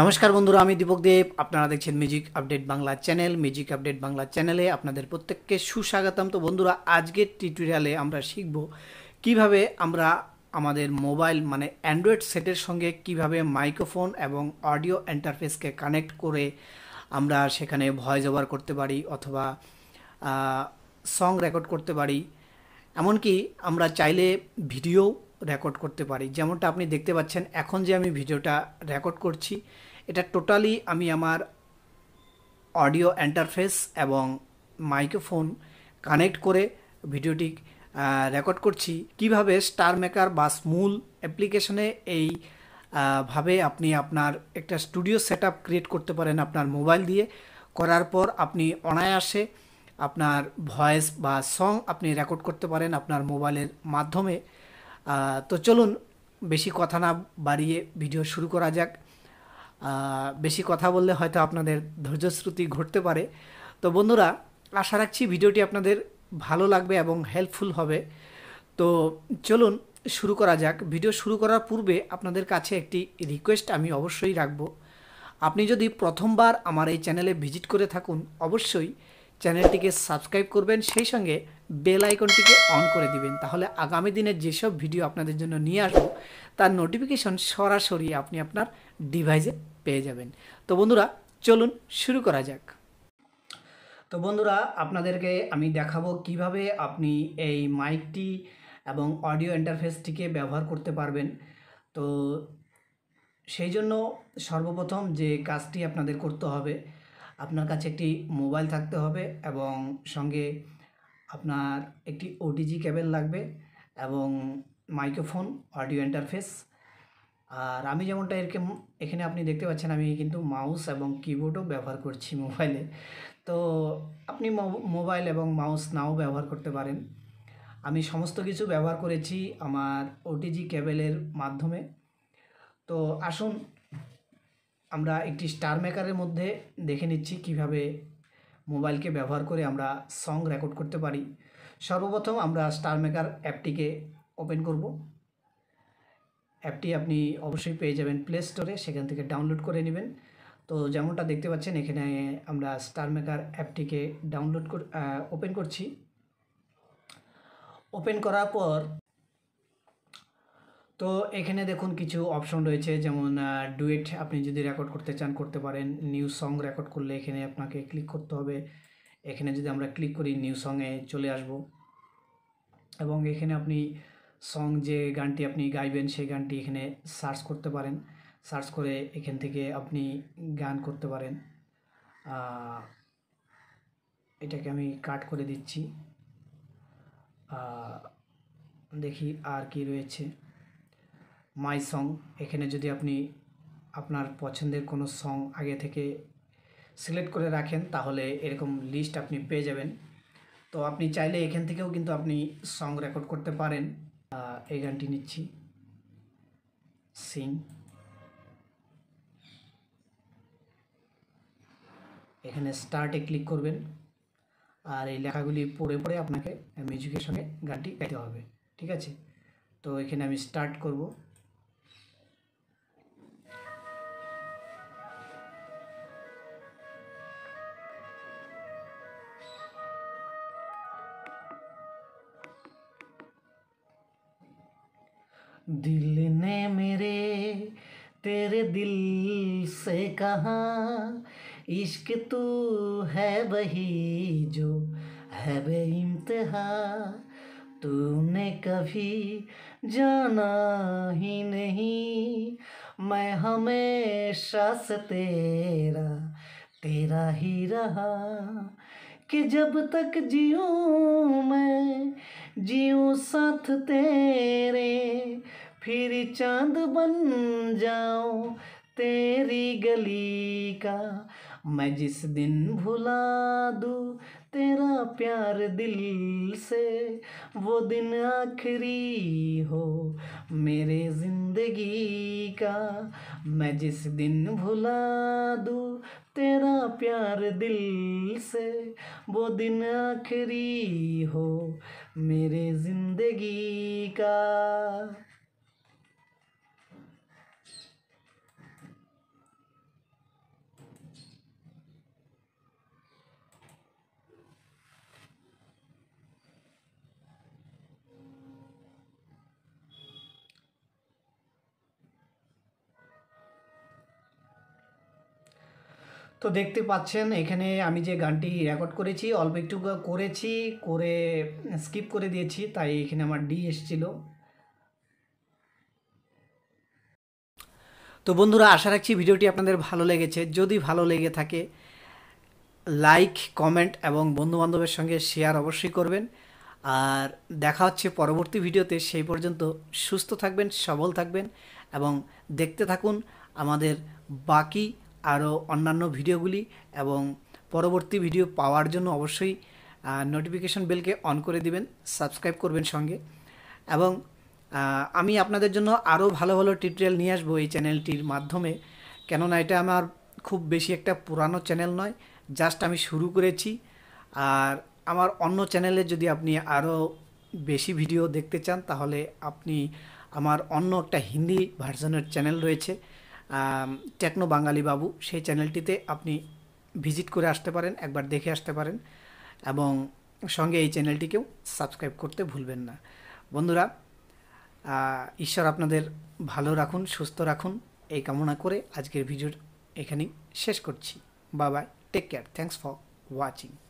নমস্কার বন্ধুরা আমি দীপক দেব আপনারা দেখছেন music update Bangla channel music update Bangla চ্যানেলে আপনাদের প্রত্যেককে সুস্বাগতম তো বন্ধুরা আজকের টিউটোরিয়ালে আমরা শিখব কিভাবে আমরা আমাদের মোবাইল মানে অ্যান্ড্রয়েড সেটের সঙ্গে কিভাবে মাইক্রোফোন এবং অডিও ইন্টারফেসকে কানেক্ট করে আমরা সেখানে ভয়েস ওভার করতে পারি অথবা সং রেকর্ড করতে পারি এমনকি আমরা চাইলে ভিডিও রেকর্ড করতে পারি যেমনটা আপনি দেখতে পাচ্ছেন এখন যে আমি ভিডিওটা রেকর্ড করছি এটা টোটালি আমি আমার অডিও এন্টারফেস এবং মাইক্রোফোন কানেক্ট করে ভিডিওটি রেকর্ড করছি কিভাবে স্টার মেকার বা স্মুল অ্যাপ্লিকেশনে এই ভাবে আপনি আপনার একটা স্টুডিও সেট ক্রিয়েট করতে পারেন আপনার মোবাইল দিয়ে করার পর আপনি অনায়াসে আপনার ভয়েস বা সং আপনি রেকর্ড করতে পারেন আপনার মোবাইলের মাধ্যমে তো চলুন বেশি কথা না বাড়িয়ে ভিডিও শুরু করা যাক বেশি কথা বললে হয়তো আপনাদের ধৈর্যশ্রুতি ঘটতে পারে তো বন্ধুরা আশা রাখছি ভিডিওটি আপনাদের ভালো লাগবে এবং হেল্পফুল হবে তো চলুন শুরু করা যাক ভিডিও শুরু করার পূর্বে আপনাদের কাছে একটি রিকোয়েস্ট আমি অবশ্যই রাখব আপনি যদি প্রথমবার আমার এই চ্যানেলে ভিজিট করে থাকুন অবশ্যই চ্যানেলটিকে সাবস্ক্রাইব করবেন সেই সঙ্গে বেল আইকনটিকে অন করে দিবেন তাহলে আগামী দিনে যেসব ভিডিও আপনাদের জন্য নিয়ে আসবো তার নোটিফিকেশন সরাসরি আপনি আপনার ডিভাইসে পেয়ে যাবেন তো বন্ধুরা চলুন শুরু করা যাক তো বন্ধুরা আপনাদেরকে আমি দেখাবো কিভাবে আপনি এই মাইকটি এবং অডিও ইন্টারফেসটিকে ব্যবহার করতে পারবেন তো সেই জন্য সর্বপ্রথম যে কাজটি আপনাদের করতে হবে আপনার কাছে একটি মোবাইল থাকতে হবে এবং সঙ্গে আপনার একটি ওটিজি কেবেল লাগবে এবং মাইক্রোফোন অডিও ইন্টারফেস আর আমি যেমনটা এরকম এখানে আপনি দেখতে পাচ্ছেন আমি কিন্তু মাউস এবং কিবোর্ডও ব্যবহার করছি মোবাইলে তো আপনি মোবাইল এবং মাউস নাও ব্যবহার করতে পারেন আমি সমস্ত কিছু ব্যবহার করেছি আমার ওটিজি কেবেলের মাধ্যমে তো আসুন আমরা একটি স্টার মেকারের মধ্যে দেখে নিচ্ছি কিভাবে মোবাইলকে ব্যবহার করে আমরা সং রেকর্ড করতে পারি সর্বপ্রথম আমরা স্টার মেকার অ্যাপটিকে ওপেন করব অ্যাপটি আপনি অবশ্যই পেয়ে যাবেন প্লে স্টোরে সেখান থেকে ডাউনলোড করে নেবেন তো যেমনটা দেখতে পাচ্ছেন এখানে আমরা স্টার মেকার অ্যাপটিকে ডাউনলোড ওপেন করছি ওপেন করার পর তো এখানে দেখুন কিছু অপশন রয়েছে যেমন ডুয়েট আপনি যদি রেকর্ড করতে চান করতে পারেন নিউ সং রেকর্ড করলে এখানে আপনাকে ক্লিক করতে হবে এখানে যদি আমরা ক্লিক করি নিউ সঙ্গে চলে আসব এবং এখানে আপনি সং যে গানটি আপনি গাইবেন সেই গানটি এখানে সার্চ করতে পারেন সার্চ করে এখান থেকে আপনি গান করতে পারেন এটাকে আমি কাট করে দিচ্ছি দেখি আর কি রয়েছে মাই সং এখানে যদি আপনি আপনার পছন্দের কোনো সং আগে থেকে সিলেক্ট করে রাখেন তাহলে এরকম লিস্ট আপনি পেয়ে যাবেন তো আপনি চাইলে এখান থেকেও কিন্তু আপনি সং রেকর্ড করতে পারেন এই গানটি নিচ্ছি সিং এখানে স্টার্টে ক্লিক করবেন আর এই লেখাগুলি পড়ে পড়ে আপনাকে মিউজিকের সঙ্গে গানটি গাইতে হবে ঠিক আছে তো এখানে আমি স্টার্ট করব दिल ने मेरे तेरे दिल से कहा इश्क तू है वही जो है बे इम्तहा तूने कभी जाना ही नहीं मैं हमेशा से तेरा तेरा ही रहा कि जब तक जीऊँ मैं जीऊँ साथ तेरे फिर चांद बन जाओ तेरी गली का मैं जिस दिन भुला दूँ तेरा प्यार दिल से वो दिन आखिरी हो मेरे ज़िंदगी का मैं जिस दिन भुला दूँ तेरा प्यार दिल से वो दिन आखिरी हो मेरे ज़िंदगी का তো দেখতে পাচ্ছেন এখানে আমি যে গানটি রেকর্ড করেছি অল্প একটু করেছি করে স্কিপ করে দিয়েছি তাই এখানে আমার ডি এসেছিল তো বন্ধুরা আশা রাখছি ভিডিওটি আপনাদের ভালো লেগেছে যদি ভালো লেগে থাকে লাইক কমেন্ট এবং বন্ধুবান্ধবের সঙ্গে শেয়ার অবশ্যই করবেন আর দেখা হচ্ছে পরবর্তী ভিডিওতে সেই পর্যন্ত সুস্থ থাকবেন সবল থাকবেন এবং দেখতে থাকুন আমাদের বাকি আরও অন্যান্য ভিডিওগুলি এবং পরবর্তী ভিডিও পাওয়ার জন্য অবশ্যই নোটিফিকেশন বেলকে অন করে দিবেন সাবস্ক্রাইব করবেন সঙ্গে এবং আমি আপনাদের জন্য আরও ভালো ভালো টিউটোরিয়াল নিয়ে আসবো এই চ্যানেলটির মাধ্যমে কেননা এটা আমার খুব বেশি একটা পুরানো চ্যানেল নয় জাস্ট আমি শুরু করেছি আর আমার অন্য চ্যানেলে যদি আপনি আরও বেশি ভিডিও দেখতে চান তাহলে আপনি আমার অন্য একটা হিন্দি ভার্সনের চ্যানেল রয়েছে টেকনো বাঙালি বাবু সেই চ্যানেলটিতে আপনি ভিজিট করে আসতে পারেন একবার দেখে আসতে পারেন এবং সঙ্গে এই চ্যানেলটিকেও সাবস্ক্রাইব করতে ভুলবেন না বন্ধুরা ঈশ্বর আপনাদের ভালো রাখুন সুস্থ রাখুন এই কামনা করে আজকের ভিডিও এখানেই শেষ করছি বাবা take care thanks for watching